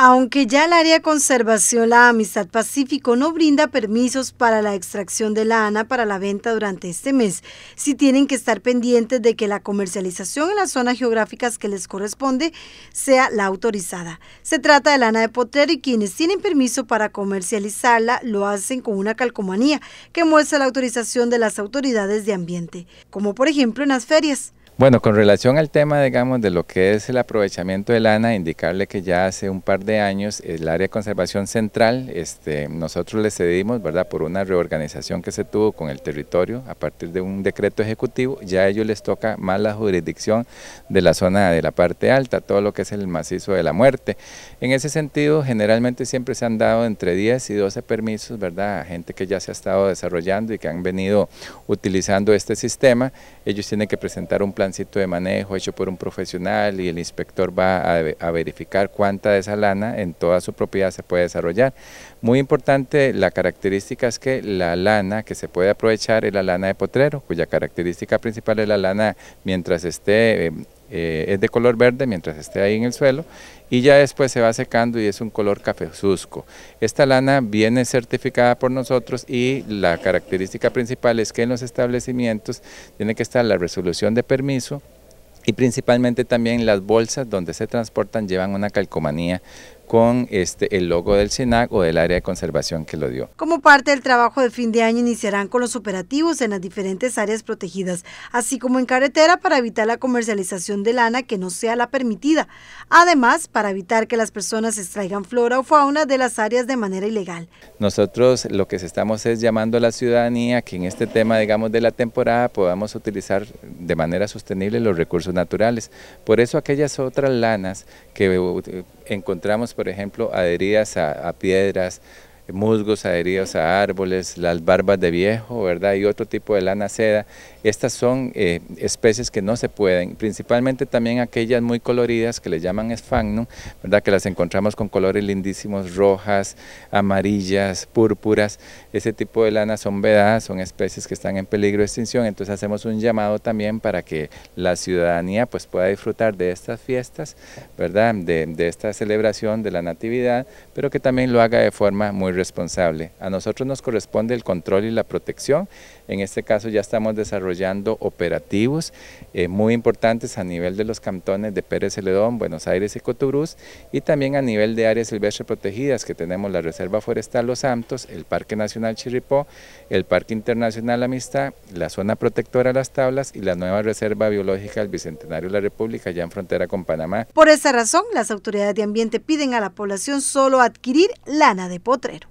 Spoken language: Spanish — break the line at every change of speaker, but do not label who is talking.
Aunque ya el área de conservación La Amistad Pacífico no brinda permisos para la extracción de lana para la venta durante este mes, sí tienen que estar pendientes de que la comercialización en las zonas geográficas que les corresponde sea la autorizada. Se trata de lana de potrero y quienes tienen permiso para comercializarla lo hacen con una calcomanía que muestra la autorización de las autoridades de ambiente, como por ejemplo en las ferias.
Bueno, con relación al tema, digamos, de lo que es el aprovechamiento de lana, indicarle que ya hace un par de años el área de conservación central, este, nosotros le cedimos, ¿verdad?, por una reorganización que se tuvo con el territorio a partir de un decreto ejecutivo, ya a ellos les toca más la jurisdicción de la zona de la parte alta, todo lo que es el macizo de la muerte. En ese sentido, generalmente siempre se han dado entre 10 y 12 permisos, ¿verdad?, a gente que ya se ha estado desarrollando y que han venido utilizando este sistema. Ellos tienen que presentar un plan tránsito de manejo hecho por un profesional y el inspector va a, verificar cuánta de esa lana en toda su propiedad se puede desarrollar. Muy importante, la característica es que la lana que se puede aprovechar es la lana de potrero, cuya característica principal es la lana mientras esté... Eh, eh, es de color verde mientras esté ahí en el suelo y ya después se va secando y es un color cafezusco. Esta lana viene certificada por nosotros y la característica principal es que en los establecimientos tiene que estar la resolución de permiso y principalmente también las bolsas donde se transportan llevan una calcomanía con este, el logo del SENAC o del área de conservación que lo dio.
Como parte del trabajo de fin de año iniciarán con los operativos en las diferentes áreas protegidas, así como en carretera para evitar la comercialización de lana que no sea la permitida, además para evitar que las personas extraigan flora o fauna de las áreas de manera ilegal.
Nosotros lo que estamos es llamando a la ciudadanía que en este tema, digamos, de la temporada podamos utilizar de manera sostenible los recursos naturales. Por eso aquellas otras lanas que encontramos por ejemplo, adheridas a, a piedras, musgos adheridos a árboles, las barbas de viejo, ¿verdad? Y otro tipo de lana seda. Estas son eh, especies que no se pueden, principalmente también aquellas muy coloridas que le llaman esfagnum, ¿verdad? Que las encontramos con colores lindísimos, rojas, amarillas, púrpuras. Ese tipo de lana son vedadas, son especies que están en peligro de extinción. Entonces hacemos un llamado también para que la ciudadanía pues pueda disfrutar de estas fiestas, ¿verdad? De, de esta celebración de la natividad, pero que también lo haga de forma muy responsable. A nosotros nos corresponde el control y la protección. En este caso ya estamos desarrollando operativos eh, muy importantes a nivel de los cantones de Pérez Celedón, Buenos Aires y Cotubruz y también a nivel de áreas silvestres protegidas que tenemos la Reserva Forestal Los Santos, el Parque Nacional Chirripó, el Parque Internacional Amistad, la Zona Protectora Las Tablas y la nueva Reserva Biológica del Bicentenario de la República ya en frontera con Panamá.
Por esa razón, las autoridades de ambiente piden a la población solo adquirir lana de potrero.